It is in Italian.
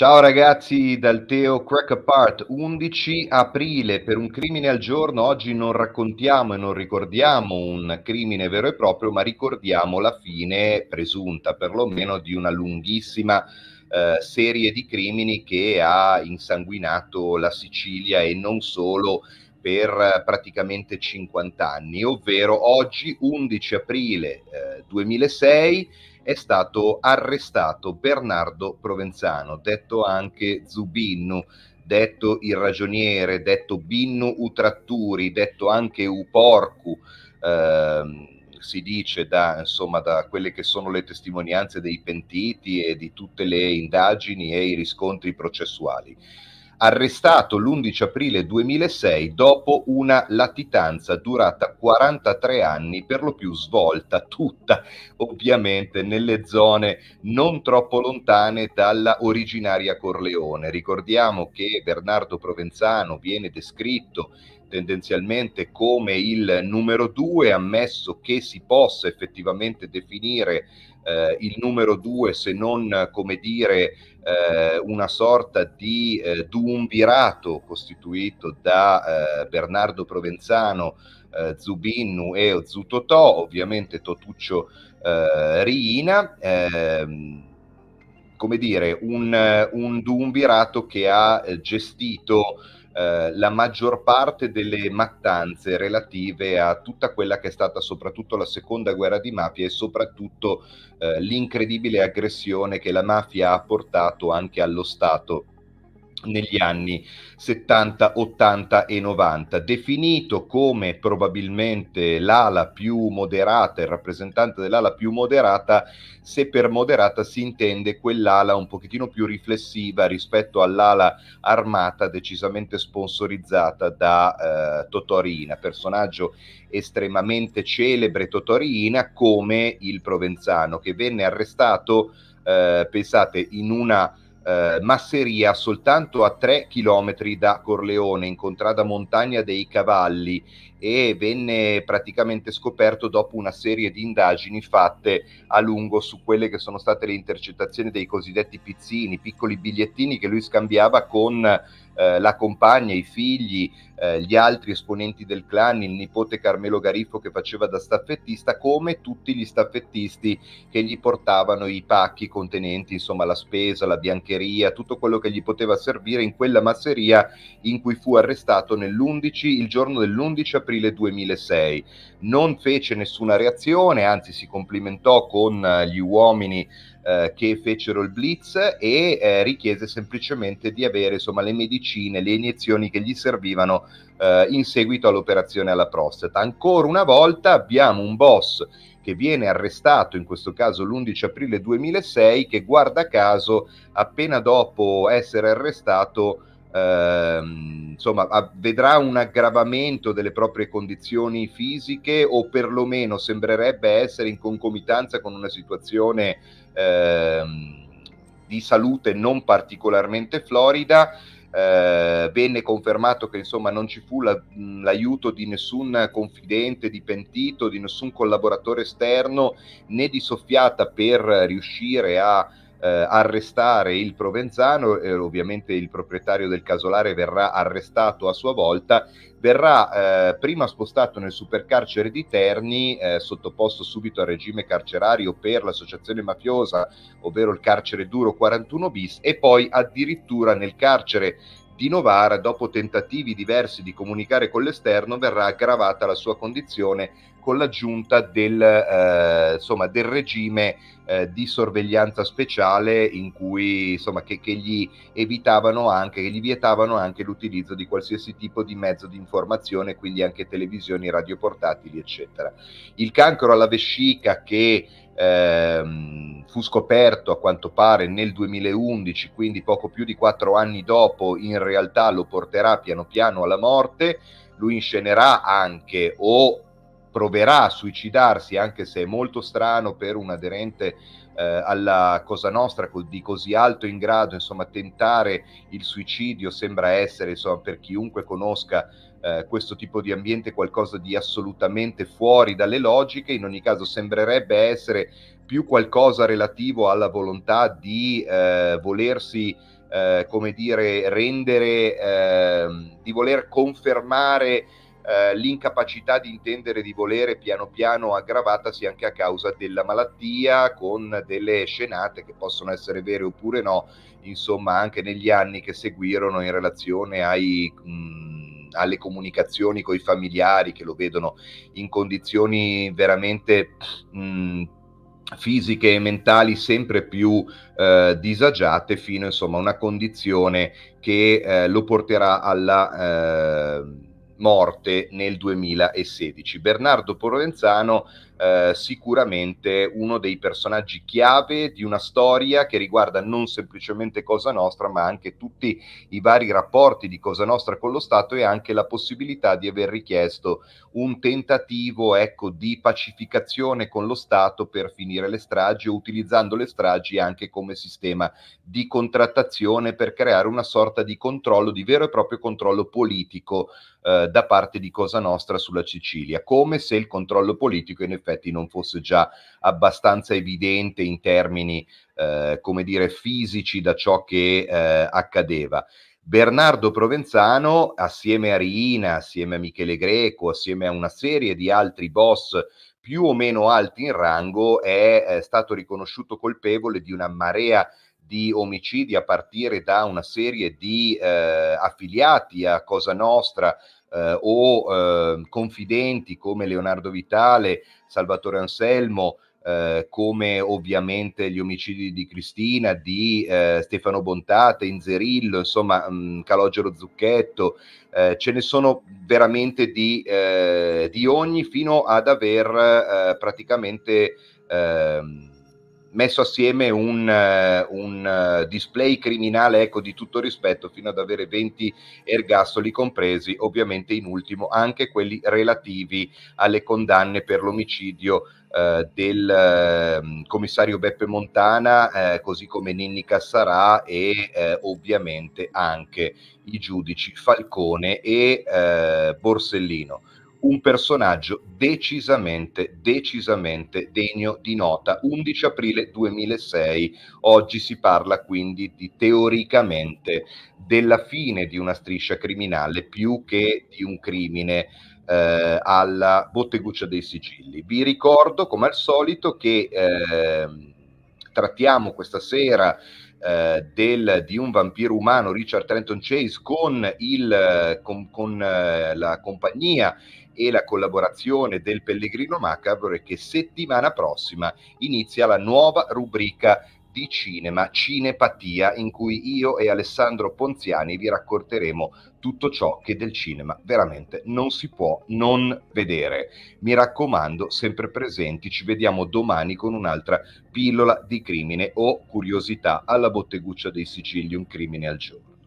Ciao ragazzi dal Teo Crack Apart, 11 aprile per un crimine al giorno, oggi non raccontiamo e non ricordiamo un crimine vero e proprio, ma ricordiamo la fine presunta perlomeno di una lunghissima eh, serie di crimini che ha insanguinato la Sicilia e non solo per eh, praticamente 50 anni, ovvero oggi 11 aprile eh, 2006 è stato arrestato Bernardo Provenzano, detto anche Zubinno, detto il ragioniere, detto Binno Utratturi, detto anche Uporcu. Ehm, si dice da, insomma, da, quelle che sono le testimonianze dei pentiti e di tutte le indagini e i riscontri processuali arrestato l'11 aprile 2006 dopo una latitanza durata 43 anni, per lo più svolta tutta ovviamente nelle zone non troppo lontane dalla originaria Corleone. Ricordiamo che Bernardo Provenzano viene descritto tendenzialmente come il numero due, ammesso che si possa effettivamente definire eh, il numero due se non, come dire, eh, una sorta di eh, duumvirato costituito da eh, Bernardo Provenzano, eh, Zubinu e Zutotò, ovviamente Totuccio eh, Riina ehm, come dire, un, un duumvirato che ha gestito eh, la maggior parte delle mattanze relative a tutta quella che è stata soprattutto la seconda guerra di mafia e soprattutto eh, l'incredibile aggressione che la mafia ha portato anche allo Stato negli anni 70, 80 e 90, definito come probabilmente l'ala più moderata, il rappresentante dell'ala più moderata, se per moderata si intende quell'ala un pochettino più riflessiva rispetto all'ala armata decisamente sponsorizzata da eh, Totorina, personaggio estremamente celebre Totorina come il provenzano che venne arrestato, eh, pensate, in una eh, Masseria, soltanto a 3 km da Corleone, in contrada Montagna dei Cavalli, e venne praticamente scoperto dopo una serie di indagini fatte a lungo su quelle che sono state le intercettazioni dei cosiddetti pizzini, piccoli bigliettini che lui scambiava con eh, la compagna, i figli, eh, gli altri esponenti del clan, il nipote Carmelo Gariffo che faceva da staffettista, come tutti gli staffettisti che gli portavano i pacchi contenenti insomma la spesa, la biancheria, tutto quello che gli poteva servire in quella masseria in cui fu arrestato nell'11, il giorno dell'11 aprile aprile 2006. Non fece nessuna reazione, anzi si complimentò con eh, gli uomini eh, che fecero il blitz e eh, richiese semplicemente di avere insomma, le medicine, le iniezioni che gli servivano eh, in seguito all'operazione alla prostata. Ancora una volta abbiamo un boss che viene arrestato, in questo caso l'11 aprile 2006, che guarda caso appena dopo essere arrestato ehm, insomma, vedrà un aggravamento delle proprie condizioni fisiche o perlomeno sembrerebbe essere in concomitanza con una situazione eh, di salute non particolarmente florida. Eh, venne confermato che insomma non ci fu la, l'aiuto di nessun confidente, di pentito, di nessun collaboratore esterno né di soffiata per riuscire a eh, arrestare il provenzano, eh, ovviamente il proprietario del casolare verrà arrestato a sua volta, verrà eh, prima spostato nel supercarcere di Terni, eh, sottoposto subito al regime carcerario per l'associazione mafiosa, ovvero il carcere duro 41 bis, e poi addirittura nel carcere di Novara, dopo tentativi diversi di comunicare con l'esterno, verrà aggravata la sua condizione con l'aggiunta del, eh, insomma, del regime eh, di sorveglianza speciale in cui, insomma, che, che, gli evitavano anche, che gli vietavano anche l'utilizzo di qualsiasi tipo di mezzo di informazione, quindi anche televisioni, radioportatili, eccetera. Il cancro alla vescica che Ehm, fu scoperto a quanto pare nel 2011, quindi poco più di quattro anni dopo, in realtà lo porterà piano piano alla morte. Lui inscenerà anche o proverà a suicidarsi, anche se è molto strano per un aderente eh, alla Cosa Nostra di così alto in grado, insomma, tentare il suicidio sembra essere, insomma, per chiunque conosca eh, questo tipo di ambiente qualcosa di assolutamente fuori dalle logiche, in ogni caso sembrerebbe essere più qualcosa relativo alla volontà di eh, volersi eh, come dire, rendere, eh, di voler confermare eh, l'incapacità di intendere di volere piano piano aggravatasi anche a causa della malattia con delle scenate che possono essere vere oppure no, insomma anche negli anni che seguirono in relazione ai... Mh, mm, alle comunicazioni con i familiari che lo vedono in condizioni veramente mh, mm, fisiche e mentali sempre più eh, disagiate fino insomma a una condizione che eh, lo porterà alla eh, morte nel 2016. Bernardo Provenzano eh, sicuramente uno dei personaggi chiave di una storia che riguarda non semplicemente Cosa Nostra, ma anche tutti i vari rapporti di Cosa Nostra con lo Stato e anche la possibilità di aver richiesto un tentativo ecco, di pacificazione con lo Stato per finire le stragi, utilizzando le stragi anche come sistema di contrattazione per creare una sorta di controllo, di vero e proprio controllo politico eh, da parte di Cosa Nostra sulla Sicilia, come se il controllo politico in effetti effetti non fosse già abbastanza evidente in termini, eh, come dire, fisici da ciò che eh, accadeva. Bernardo Provenzano, assieme a Riina, assieme a Michele Greco, assieme a una serie di altri boss più o meno alti in rango, è, è stato riconosciuto colpevole di una marea di omicidi a partire da una serie di eh, affiliati a Cosa Nostra, eh, o eh, confidenti come Leonardo Vitale, Salvatore Anselmo, eh, come ovviamente gli omicidi di Cristina, di eh, Stefano Bontate, Inzerillo, insomma mh, Calogero Zucchetto, eh, ce ne sono veramente di, eh, di ogni fino ad aver eh, praticamente ehm, messo assieme un, eh, un, eh, display criminale ecco, di tutto rispetto fino ad avere 20 ergastoli compresi, ovviamente in ultimo anche quelli relativi alle condanne per l'omicidio eh, del eh, commissario Beppe Montana, eh, così come Ninni Cassarà e eh, ovviamente anche i giudici Falcone e Borsellino un personaggio decisamente, decisamente degno di nota. 11 aprile 2006, oggi si parla quindi di teoricamente della fine di una striscia criminale più che di un crimine eh, alla botteguccia dei sigilli. Vi ricordo come al solito che eh, trattiamo questa sera eh, del, di un vampiro umano, Richard Trenton Chase, con, il, eh, con, con eh, la compagnia e la collaborazione del Pellegrino Macabro e che settimana prossima inizia la nuova rubrica di cinema, Cinepatia, in cui io e Alessandro Ponziani vi racconteremo tutto ciò che del cinema veramente non si può non vedere. Mi raccomando, sempre presenti, ci vediamo domani con un'altra pillola di crimine o curiosità alla botteguccia dei Sicili, un crimine al giorno.